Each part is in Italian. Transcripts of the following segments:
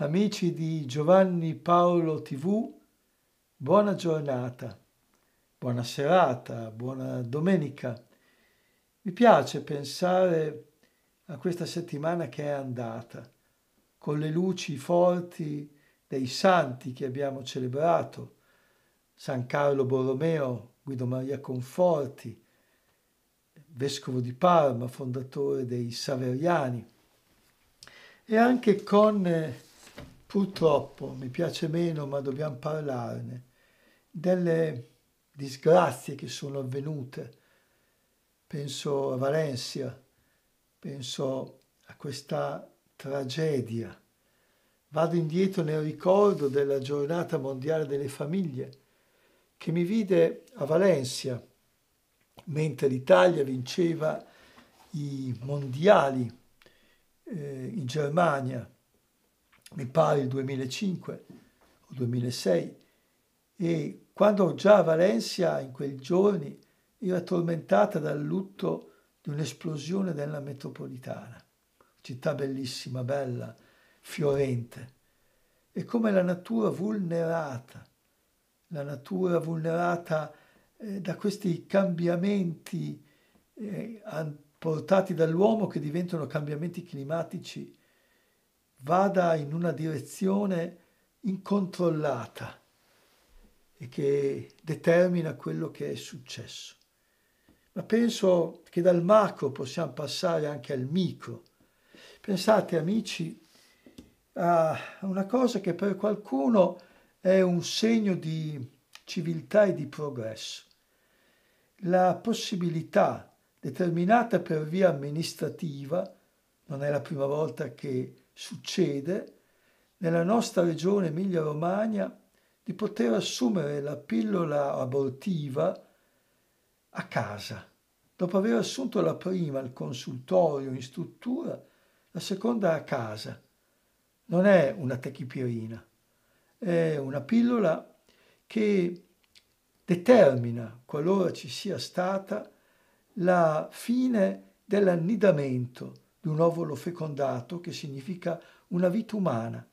Amici di Giovanni Paolo TV, buona giornata, buona serata, buona domenica. Mi piace pensare a questa settimana che è andata, con le luci forti dei santi che abbiamo celebrato, San Carlo Borromeo, Guido Maria Conforti, vescovo di Parma, fondatore dei Saveriani, e anche con eh, purtroppo, mi piace meno, ma dobbiamo parlarne, delle disgrazie che sono avvenute. Penso a Valencia, penso a questa tragedia. Vado indietro nel ricordo della giornata mondiale delle famiglie che mi vide a Valencia mentre l'Italia vinceva i mondiali eh, in Germania mi pare il 2005 o 2006, e quando già a Valencia in quei giorni ero attormentata dal lutto di un'esplosione della metropolitana, città bellissima, bella, fiorente, e come la natura vulnerata, la natura vulnerata eh, da questi cambiamenti eh, portati dall'uomo che diventano cambiamenti climatici vada in una direzione incontrollata e che determina quello che è successo. Ma penso che dal macro possiamo passare anche al micro. Pensate amici a una cosa che per qualcuno è un segno di civiltà e di progresso. La possibilità determinata per via amministrativa, non è la prima volta che succede nella nostra regione Emilia-Romagna di poter assumere la pillola abortiva a casa. Dopo aver assunto la prima al consultorio in struttura, la seconda a casa. Non è una techipirina, è una pillola che determina, qualora ci sia stata, la fine dell'annidamento di un ovulo fecondato che significa una vita umana,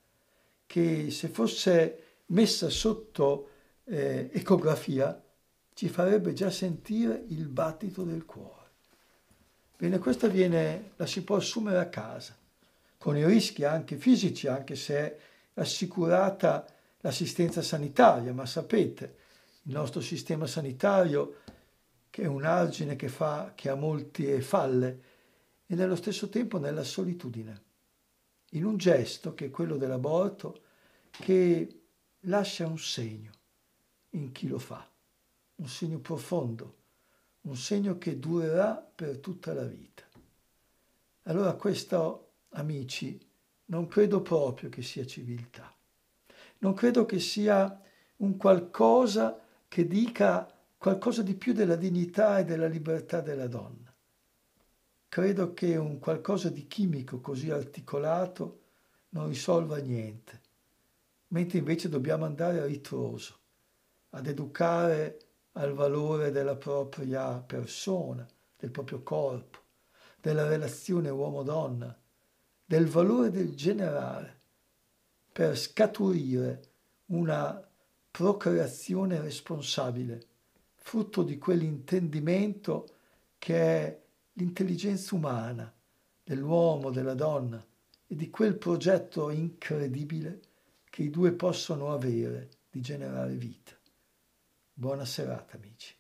che se fosse messa sotto eh, ecografia ci farebbe già sentire il battito del cuore. Bene, questa viene, la si può assumere a casa, con i rischi anche fisici, anche se è assicurata l'assistenza sanitaria, ma sapete, il nostro sistema sanitario, che è un argine che, fa, che ha molte falle, e nello stesso tempo nella solitudine, in un gesto che è quello dell'aborto che lascia un segno in chi lo fa, un segno profondo, un segno che durerà per tutta la vita. Allora questo, amici, non credo proprio che sia civiltà. Non credo che sia un qualcosa che dica qualcosa di più della dignità e della libertà della donna. Credo che un qualcosa di chimico così articolato non risolva niente, mentre invece dobbiamo andare a ritroso, ad educare al valore della propria persona, del proprio corpo, della relazione uomo-donna, del valore del generale, per scaturire una procreazione responsabile, frutto di quell'intendimento che è l'intelligenza umana, dell'uomo, della donna e di quel progetto incredibile che i due possono avere di generare vita. Buona serata, amici.